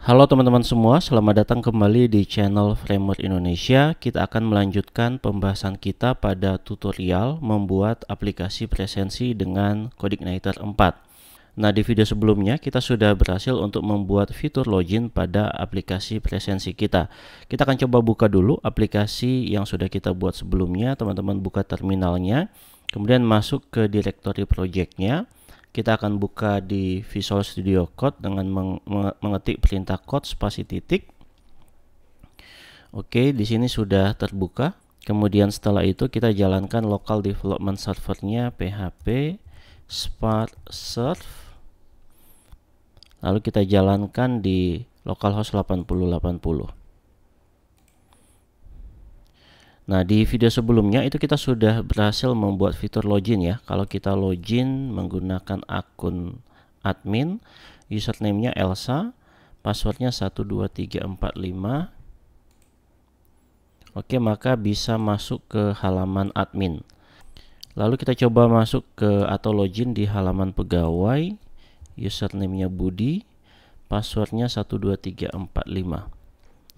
Halo teman-teman semua, selamat datang kembali di channel Framework Indonesia. Kita akan melanjutkan pembahasan kita pada tutorial membuat aplikasi presensi dengan CodeIgniter 4. Nah, di video sebelumnya kita sudah berhasil untuk membuat fitur login pada aplikasi presensi kita. Kita akan coba buka dulu aplikasi yang sudah kita buat sebelumnya. Teman-teman buka terminalnya, kemudian masuk ke directory projectnya kita akan buka di Visual Studio Code dengan meng mengetik perintah code spasi titik. Oke, di sini sudah terbuka. Kemudian setelah itu kita jalankan local development servernya PHP spark serve. Lalu kita jalankan di localhost 8080. Nah, di video sebelumnya itu kita sudah berhasil membuat fitur login ya. Kalau kita login menggunakan akun admin, username-nya Elsa, passwordnya 12345. Oke, maka bisa masuk ke halaman admin. Lalu kita coba masuk ke atau login di halaman pegawai, username-nya Budi, passwordnya 12345.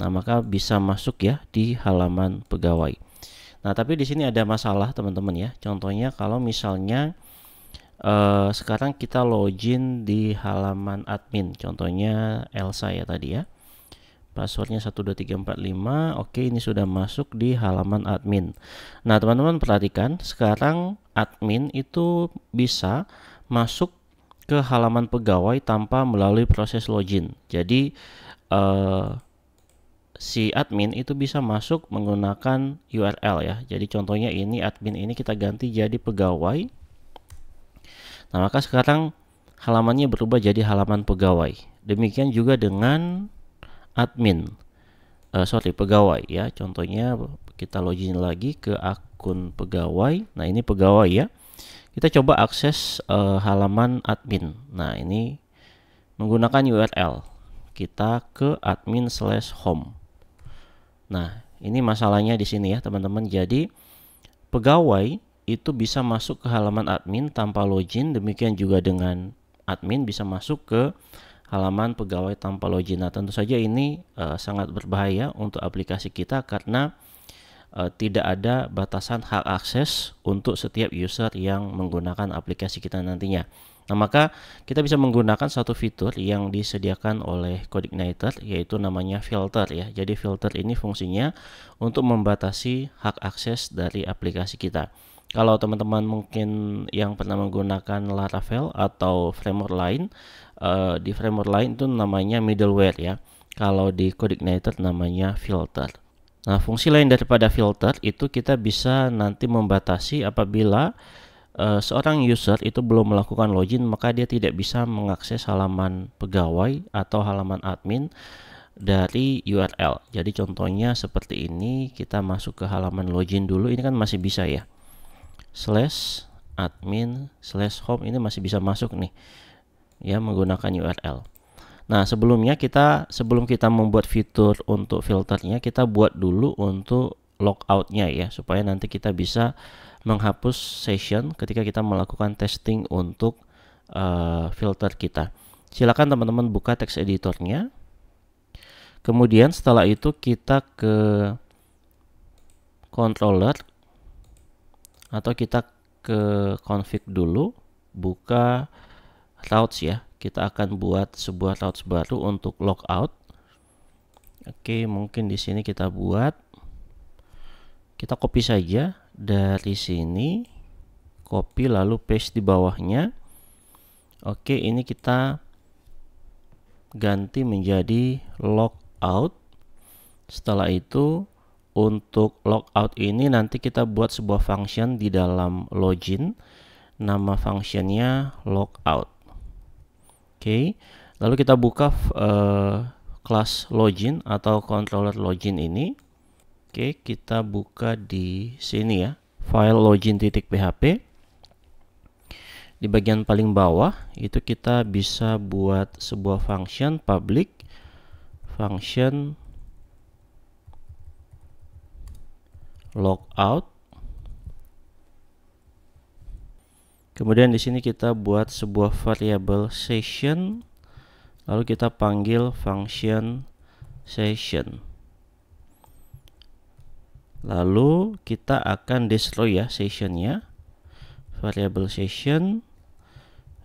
Nah, maka bisa masuk ya di halaman pegawai. Nah, tapi di sini ada masalah teman-teman ya. Contohnya kalau misalnya Uh, sekarang kita login di halaman admin contohnya Elsa ya tadi ya passwordnya 12345 oke ini sudah masuk di halaman admin nah teman-teman perhatikan sekarang admin itu bisa masuk ke halaman pegawai tanpa melalui proses login jadi uh, si admin itu bisa masuk menggunakan URL ya. Jadi contohnya ini admin ini kita ganti jadi pegawai. Nah, maka sekarang halamannya berubah jadi halaman pegawai. Demikian juga dengan admin. Uh, sorry, pegawai ya. Contohnya kita login lagi ke akun pegawai. Nah, ini pegawai ya. Kita coba akses uh, halaman admin. Nah, ini menggunakan URL. Kita ke admin slash home. Nah, ini masalahnya di sini ya, teman-teman. Jadi, pegawai itu bisa masuk ke halaman admin tanpa login, demikian juga dengan admin bisa masuk ke halaman pegawai tanpa login. Nah, tentu saja ini uh, sangat berbahaya untuk aplikasi kita karena uh, tidak ada batasan hak akses untuk setiap user yang menggunakan aplikasi kita nantinya. Nah, maka kita bisa menggunakan satu fitur yang disediakan oleh CodeIgniter yaitu namanya filter ya. Jadi filter ini fungsinya untuk membatasi hak akses dari aplikasi kita. Kalau teman-teman mungkin yang pernah menggunakan Laravel atau framework lain, uh, di framework lain itu namanya middleware ya. Kalau di CodeIgniter namanya filter. Nah, fungsi lain daripada filter itu kita bisa nanti membatasi apabila Eh, seorang user itu belum melakukan login maka dia tidak bisa mengakses halaman pegawai atau halaman admin dari URL. Jadi contohnya seperti ini, kita masuk ke halaman login dulu. Ini kan masih bisa ya. slash admin slash home ini masih bisa masuk nih. Ya, menggunakan URL. Nah, sebelumnya kita sebelum kita membuat fitur untuk filternya, kita buat dulu untuk logoutnya ya supaya nanti kita bisa menghapus session ketika kita melakukan testing untuk uh, filter kita silakan teman-teman buka text editornya kemudian setelah itu kita ke controller atau kita ke config dulu buka routes ya kita akan buat sebuah routes baru untuk logout oke mungkin di sini kita buat kita copy saja dari sini copy lalu paste di bawahnya oke ini kita ganti menjadi logout setelah itu untuk logout ini nanti kita buat sebuah function di dalam login nama functionnya logout oke lalu kita buka uh, eh, kelas login atau controller login ini Oke, kita buka di sini ya, file login.php. Di bagian paling bawah itu kita bisa buat sebuah function public function logout. Kemudian di sini kita buat sebuah variable session lalu kita panggil function session lalu kita akan destroy ya sessionnya variable session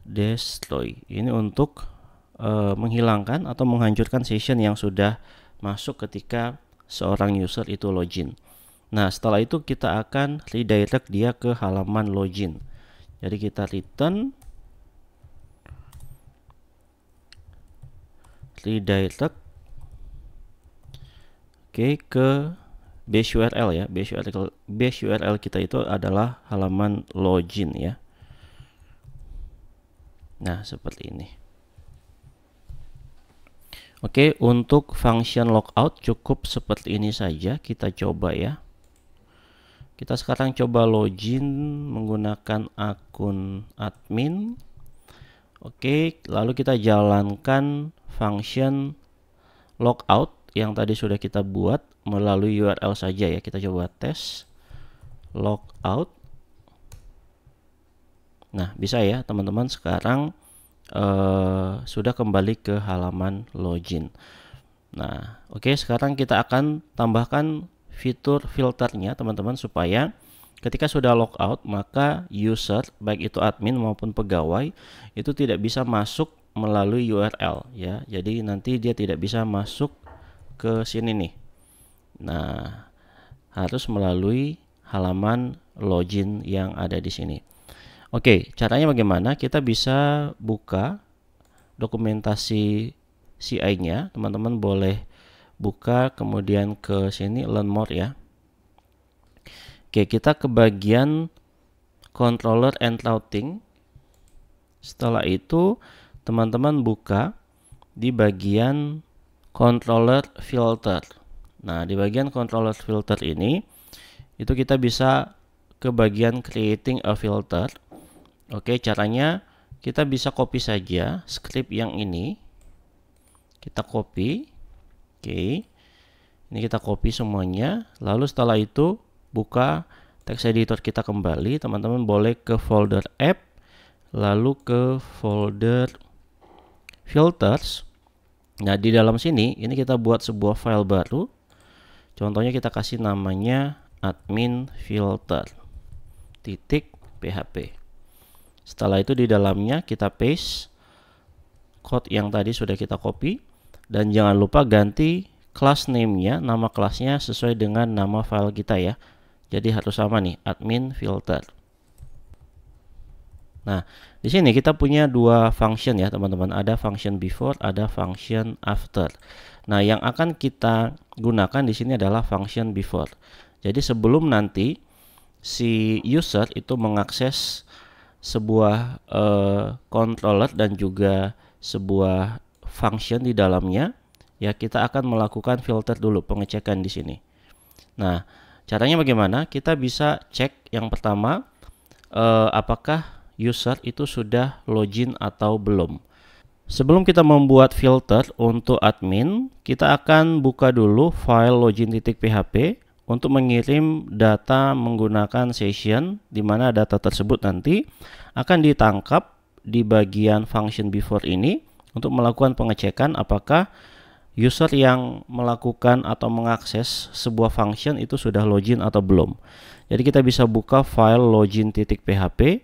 destroy ini untuk e, menghilangkan atau menghancurkan session yang sudah masuk ketika seorang user itu login nah setelah itu kita akan redirect dia ke halaman login jadi kita return redirect oke okay, ke base URL ya base URL base URL kita itu adalah halaman login ya nah seperti ini Oke untuk function logout cukup seperti ini saja kita coba ya kita sekarang coba login menggunakan akun admin Oke lalu kita jalankan function logout yang tadi sudah kita buat melalui URL saja ya. Kita coba tes logout. Nah, bisa ya teman-teman sekarang eh, sudah kembali ke halaman login. Nah, oke okay, sekarang kita akan tambahkan fitur filternya teman-teman supaya ketika sudah logout maka user baik itu admin maupun pegawai itu tidak bisa masuk melalui URL ya. Jadi nanti dia tidak bisa masuk ke sini nih Nah, harus melalui halaman login yang ada di sini. Oke, caranya bagaimana? Kita bisa buka dokumentasi CI-nya. Teman-teman boleh buka kemudian ke sini learn more ya. Oke, kita ke bagian controller and routing. Setelah itu, teman-teman buka di bagian controller filter. Nah, di bagian controller filter ini itu kita bisa ke bagian creating a filter. Oke, caranya kita bisa copy saja script yang ini. Kita copy. Oke. Ini kita copy semuanya, lalu setelah itu buka text editor kita kembali. Teman-teman boleh ke folder app lalu ke folder filters. Nah, di dalam sini ini kita buat sebuah file baru Contohnya kita kasih namanya admin filter titik php. Setelah itu di dalamnya kita paste code yang tadi sudah kita copy dan jangan lupa ganti class name-nya, nama kelasnya sesuai dengan nama file kita ya. Jadi harus sama nih, admin filter. Nah, di sini kita punya dua function ya, teman-teman. Ada function before, ada function after. Nah, yang akan kita gunakan di sini adalah function before. Jadi sebelum nanti si user itu mengakses sebuah uh, controller dan juga sebuah function di dalamnya, ya kita akan melakukan filter dulu pengecekan di sini. Nah, caranya bagaimana? Kita bisa cek yang pertama uh, apakah user itu sudah login atau belum. Sebelum kita membuat filter untuk admin, kita akan buka dulu file login.php untuk mengirim data menggunakan session di mana data tersebut nanti akan ditangkap di bagian function before ini untuk melakukan pengecekan apakah user yang melakukan atau mengakses sebuah function itu sudah login atau belum. Jadi kita bisa buka file login.php.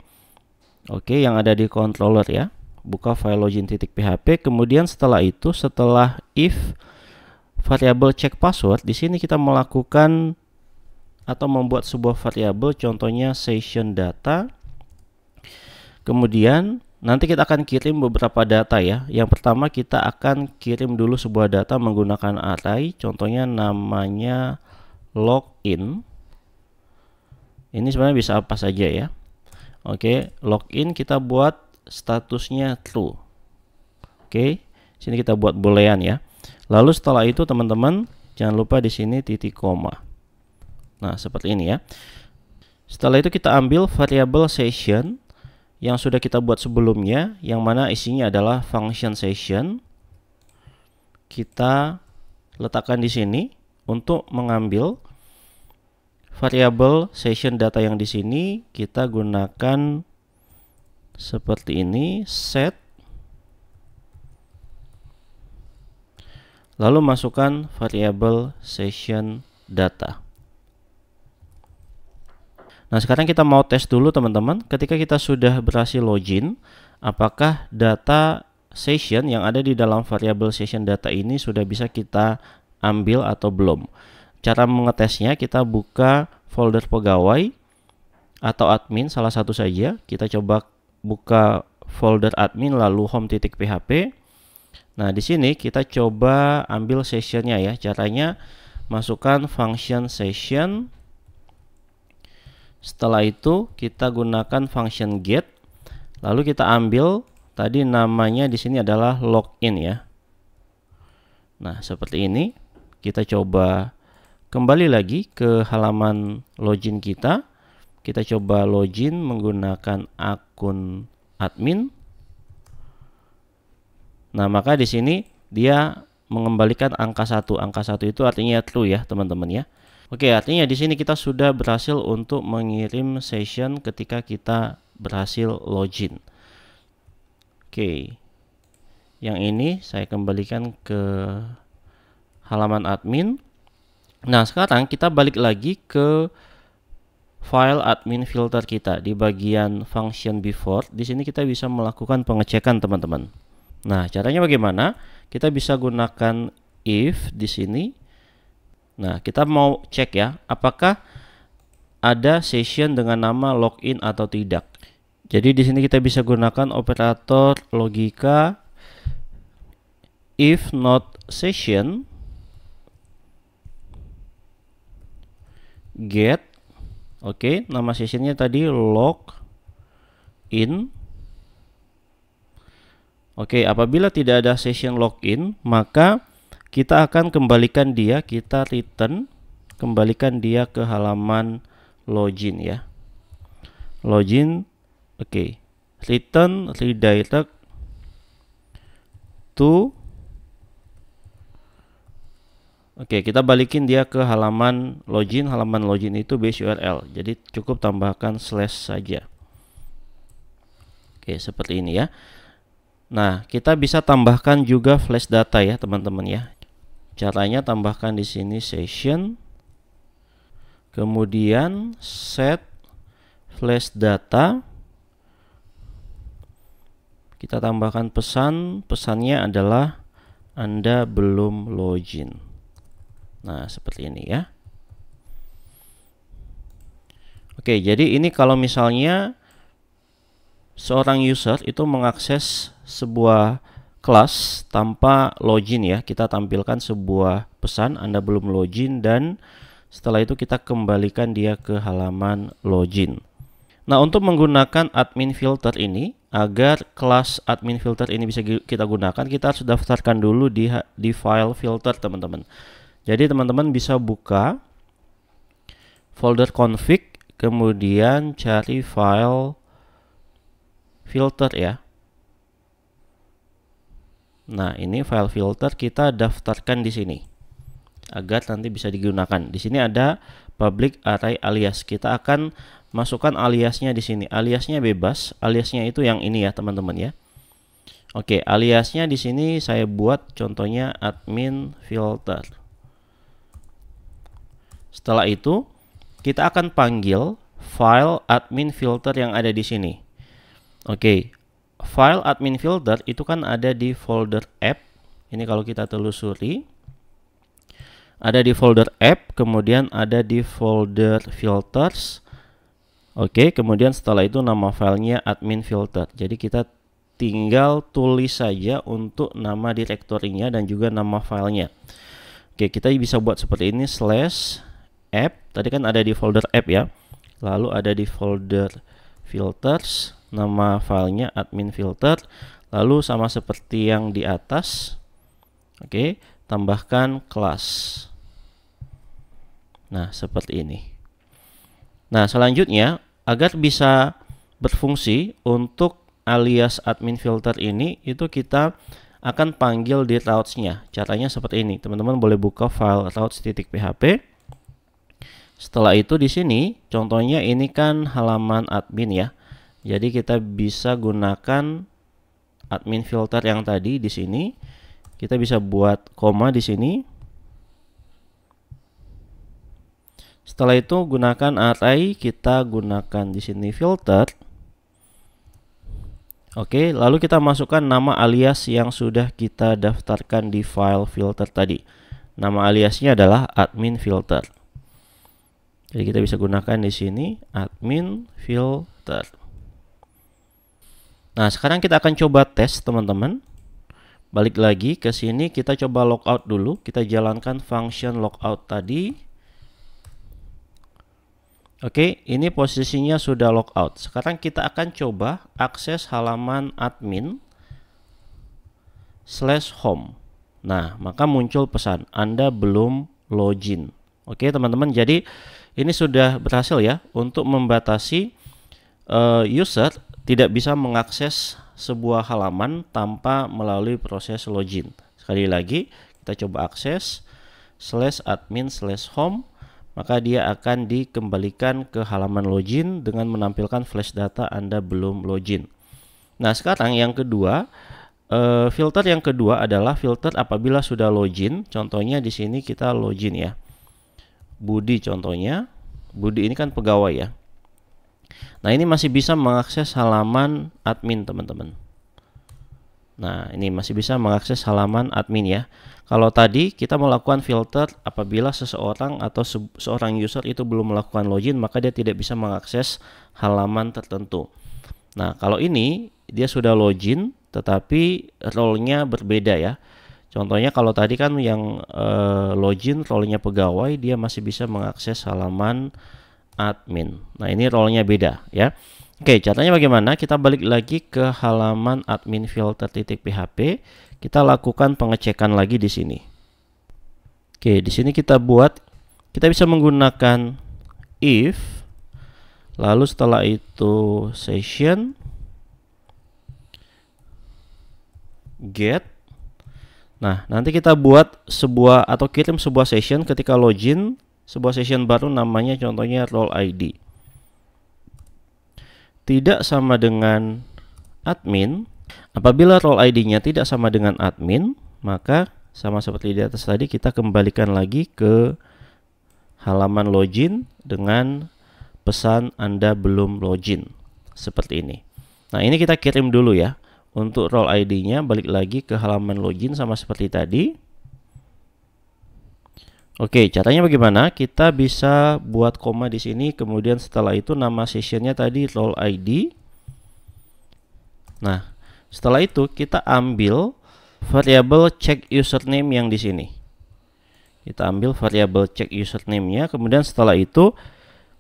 Oke, yang ada di controller ya buka file login.php kemudian setelah itu setelah if variabel check password di sini kita melakukan atau membuat sebuah variabel contohnya session data kemudian nanti kita akan kirim beberapa data ya yang pertama kita akan kirim dulu sebuah data menggunakan array contohnya namanya login ini sebenarnya bisa apa saja ya oke login kita buat statusnya true. Oke, okay. sini kita buat boolean ya. Lalu setelah itu teman-teman jangan lupa di sini titik koma. Nah, seperti ini ya. Setelah itu kita ambil variable session yang sudah kita buat sebelumnya yang mana isinya adalah function session. Kita letakkan di sini untuk mengambil variable session data yang di sini kita gunakan seperti ini set lalu masukkan variable session data nah sekarang kita mau tes dulu teman-teman ketika kita sudah berhasil login apakah data session yang ada di dalam variable session data ini sudah bisa kita ambil atau belum cara mengetesnya kita buka folder pegawai atau admin salah satu saja kita coba buka folder admin lalu home titik php. Nah, di sini kita coba ambil sessionnya ya. Caranya masukkan function session. Setelah itu kita gunakan function get. Lalu kita ambil tadi namanya di sini adalah login ya. Nah, seperti ini. Kita coba kembali lagi ke halaman login kita. Kita coba login menggunakan akun admin. Nah, maka di sini dia mengembalikan angka satu. Angka satu itu artinya true ya, teman-teman ya. Oke, artinya di sini kita sudah berhasil untuk mengirim session ketika kita berhasil login. Oke. Yang ini saya kembalikan ke halaman admin. Nah, sekarang kita balik lagi ke file admin filter kita di bagian function before. Di sini kita bisa melakukan pengecekan, teman-teman. Nah, caranya bagaimana? Kita bisa gunakan if di sini. Nah, kita mau cek ya, apakah ada session dengan nama login atau tidak. Jadi di sini kita bisa gunakan operator logika if not session get Oke, nama sessionnya tadi log in. Oke, apabila tidak ada session login, maka kita akan kembalikan dia, kita return, kembalikan dia ke halaman login ya. Login, oke. Return redirect to Oke, kita balikin dia ke halaman login. Halaman login itu base URL. Jadi cukup tambahkan slash saja. Oke, seperti ini ya. Nah, kita bisa tambahkan juga flash data ya, teman-teman ya. Caranya tambahkan di sini session. Kemudian set flash data. Kita tambahkan pesan. Pesannya adalah Anda belum login. Nah, seperti ini ya. Oke, jadi ini kalau misalnya seorang user itu mengakses sebuah kelas tanpa login ya. Kita tampilkan sebuah pesan Anda belum login dan setelah itu kita kembalikan dia ke halaman login. Nah, untuk menggunakan admin filter ini agar kelas admin filter ini bisa kita gunakan, kita harus daftarkan dulu di di file filter, teman-teman. Jadi teman-teman bisa buka folder config kemudian cari file filter ya. Nah, ini file filter kita daftarkan di sini agar nanti bisa digunakan. Di sini ada public array alias. Kita akan masukkan aliasnya di sini. Aliasnya bebas, aliasnya itu yang ini ya, teman-teman ya. Oke, aliasnya di sini saya buat contohnya admin filter. Setelah itu, kita akan panggil file admin filter yang ada di sini. Oke, okay. file admin filter itu kan ada di folder app. Ini kalau kita telusuri, ada di folder app, kemudian ada di folder filters. Oke, okay. kemudian setelah itu nama filenya admin filter. Jadi kita tinggal tulis saja untuk nama direktorinya dan juga nama filenya. Oke, okay, kita bisa buat seperti ini slash app tadi kan ada di folder app ya lalu ada di folder filters nama filenya admin filter lalu sama seperti yang di atas oke okay, tambahkan kelas nah seperti ini nah selanjutnya agar bisa berfungsi untuk alias admin filter ini itu kita akan panggil di routes-nya caranya seperti ini teman-teman boleh buka file routes.php setelah itu di sini contohnya ini kan halaman admin ya. Jadi kita bisa gunakan admin filter yang tadi di sini. Kita bisa buat koma di sini. Setelah itu gunakan array kita gunakan di sini filter. Oke, lalu kita masukkan nama alias yang sudah kita daftarkan di file filter tadi. Nama aliasnya adalah admin filter. Jadi kita bisa gunakan di sini admin filter. Nah, sekarang kita akan coba tes, teman-teman. Balik lagi ke sini, kita coba logout dulu. Kita jalankan function logout tadi. Oke, ini posisinya sudah logout. Sekarang kita akan coba akses halaman admin slash home. Nah, maka muncul pesan Anda belum login. Oke, teman-teman. Jadi, ini sudah berhasil ya untuk membatasi uh, user tidak bisa mengakses sebuah halaman tanpa melalui proses login. Sekali lagi, kita coba akses slash admin slash home, maka dia akan dikembalikan ke halaman login dengan menampilkan flash data Anda belum login. Nah, sekarang yang kedua, eh, filter yang kedua adalah filter apabila sudah login. Contohnya di sini kita login ya. Budi contohnya. Budi ini kan pegawai ya. Nah, ini masih bisa mengakses halaman admin, teman-teman. Nah, ini masih bisa mengakses halaman admin ya. Kalau tadi kita melakukan filter apabila seseorang atau se seorang user itu belum melakukan login, maka dia tidak bisa mengakses halaman tertentu. Nah, kalau ini dia sudah login tetapi role-nya berbeda ya. Contohnya kalau tadi kan yang eh, login role-nya pegawai dia masih bisa mengakses halaman admin. Nah, ini role-nya beda ya. Oke, caranya bagaimana? Kita balik lagi ke halaman admin filter titik PHP. Kita lakukan pengecekan lagi di sini. Oke, di sini kita buat kita bisa menggunakan if lalu setelah itu session get Nah, nanti kita buat sebuah atau kirim sebuah session ketika login, sebuah session baru namanya contohnya role ID. Tidak sama dengan admin. Apabila role ID-nya tidak sama dengan admin, maka sama seperti di atas tadi kita kembalikan lagi ke halaman login dengan pesan Anda belum login seperti ini. Nah, ini kita kirim dulu ya. Untuk role ID-nya balik lagi ke halaman login sama seperti tadi. Oke, caranya bagaimana? Kita bisa buat koma di sini, kemudian setelah itu nama sessionnya tadi role ID. Nah, setelah itu kita ambil variabel check username yang di sini. Kita ambil variabel check username-nya, kemudian setelah itu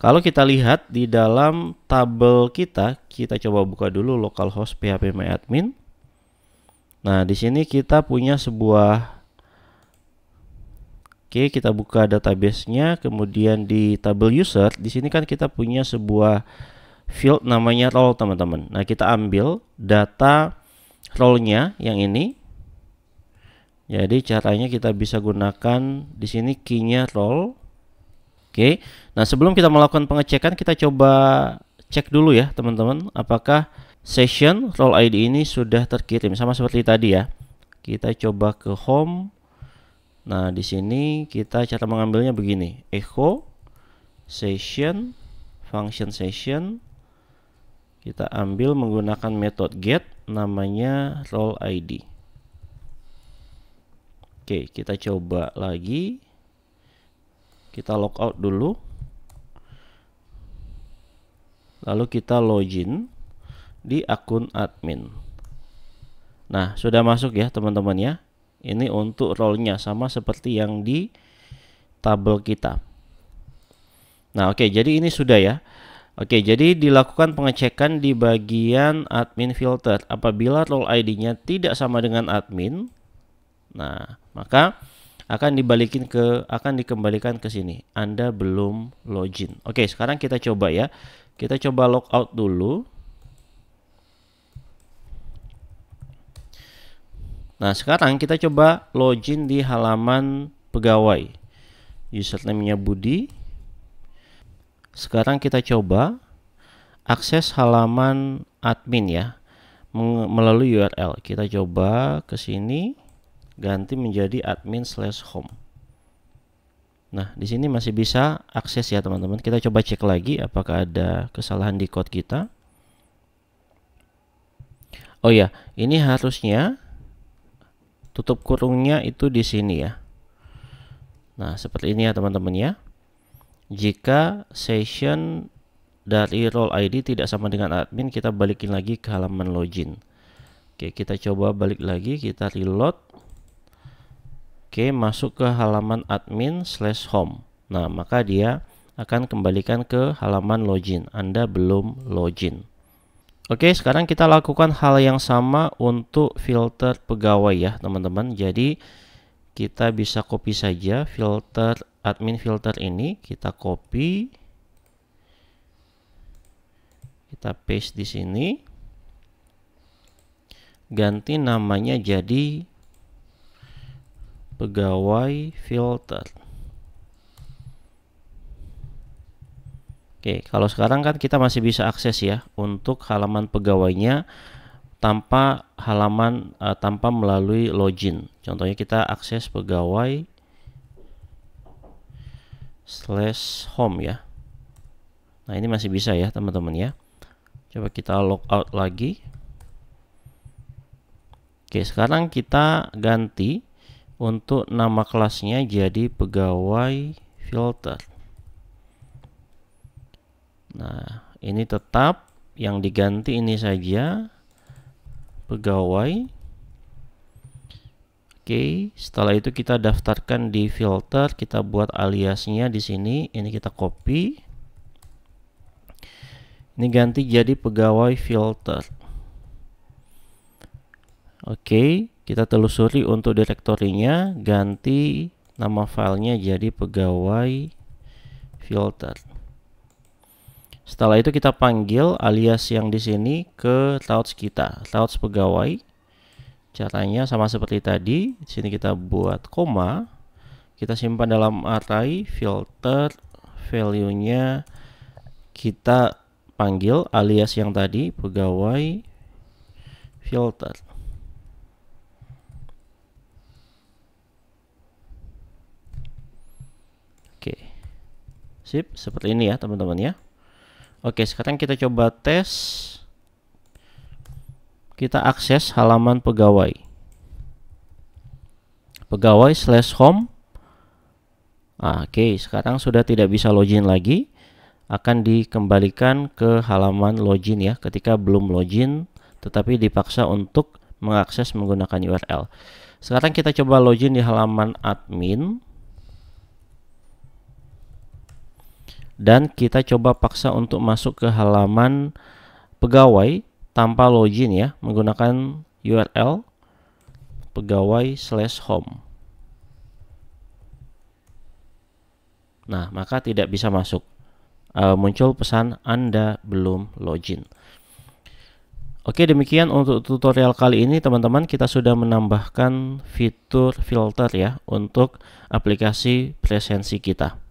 kalau kita lihat di dalam tabel kita, kita coba buka dulu localhost phpmyadmin Nah, di sini kita punya sebuah Oke, kita buka database-nya, kemudian di tabel user, di sini kan kita punya sebuah field namanya role, teman-teman. Nah, kita ambil data role-nya yang ini. Jadi caranya kita bisa gunakan di sini key-nya role Oke. Nah, sebelum kita melakukan pengecekan, kita coba cek dulu ya, teman-teman, apakah session role ID ini sudah terkirim sama seperti tadi ya. Kita coba ke home. Nah, di sini kita cara mengambilnya begini. Echo session function session kita ambil menggunakan metode get namanya role ID. Oke, kita coba lagi kita logout dulu lalu kita login di akun admin nah sudah masuk ya teman-teman ya ini untuk role-nya sama seperti yang di tabel kita nah oke okay, jadi ini sudah ya oke jadi dilakukan pengecekan di bagian admin filter apabila role ID-nya tidak sama dengan admin nah maka akan dibalikin ke akan dikembalikan ke sini. Anda belum login. Oke, sekarang kita coba ya. Kita coba logout dulu. Nah, sekarang kita coba login di halaman pegawai. Username-nya Budi. Sekarang kita coba akses halaman admin ya melalui URL. Kita coba ke sini ganti menjadi admin slash home Nah, di sini masih bisa akses ya teman-teman. Kita coba cek lagi apakah ada kesalahan di code kita. Oh ya, ini harusnya tutup kurungnya itu di sini ya. Nah, seperti ini ya teman-teman ya. Jika session dari role ID tidak sama dengan admin, kita balikin lagi ke halaman login. Oke, kita coba balik lagi, kita reload. Oke, masuk ke halaman admin slash home. Nah, maka dia akan kembalikan ke halaman login. Anda belum login. Oke, sekarang kita lakukan hal yang sama untuk filter pegawai ya, teman-teman. Jadi, kita bisa copy saja filter admin filter ini. Kita copy. Kita paste di sini. Ganti namanya jadi pegawai filter Oke kalau sekarang kan kita masih bisa akses ya untuk halaman pegawainya tanpa halaman uh, tanpa melalui login contohnya kita akses pegawai slash home ya nah ini masih bisa ya teman-teman ya coba kita logout lagi oke sekarang kita ganti untuk nama kelasnya jadi pegawai filter. Nah, ini tetap yang diganti ini saja pegawai. Oke, setelah itu kita daftarkan di filter, kita buat aliasnya di sini. Ini kita copy. Ini ganti jadi pegawai filter. Oke kita telusuri untuk direktorinya ganti nama filenya jadi pegawai filter setelah itu kita panggil alias yang di sini ke routes kita routes pegawai caranya sama seperti tadi di sini kita buat koma kita simpan dalam array filter value-nya kita panggil alias yang tadi pegawai filter Sip, seperti ini ya teman-teman ya. Oke, sekarang kita coba tes. Kita akses halaman pegawai. Pegawai slash home. Nah, Oke, okay, sekarang sudah tidak bisa login lagi. Akan dikembalikan ke halaman login ya. Ketika belum login, tetapi dipaksa untuk mengakses menggunakan URL. Sekarang kita coba login di halaman admin. dan kita coba paksa untuk masuk ke halaman pegawai tanpa login ya menggunakan URL pegawai slash home nah maka tidak bisa masuk uh, muncul pesan anda belum login Oke demikian untuk tutorial kali ini teman-teman kita sudah menambahkan fitur filter ya untuk aplikasi presensi kita.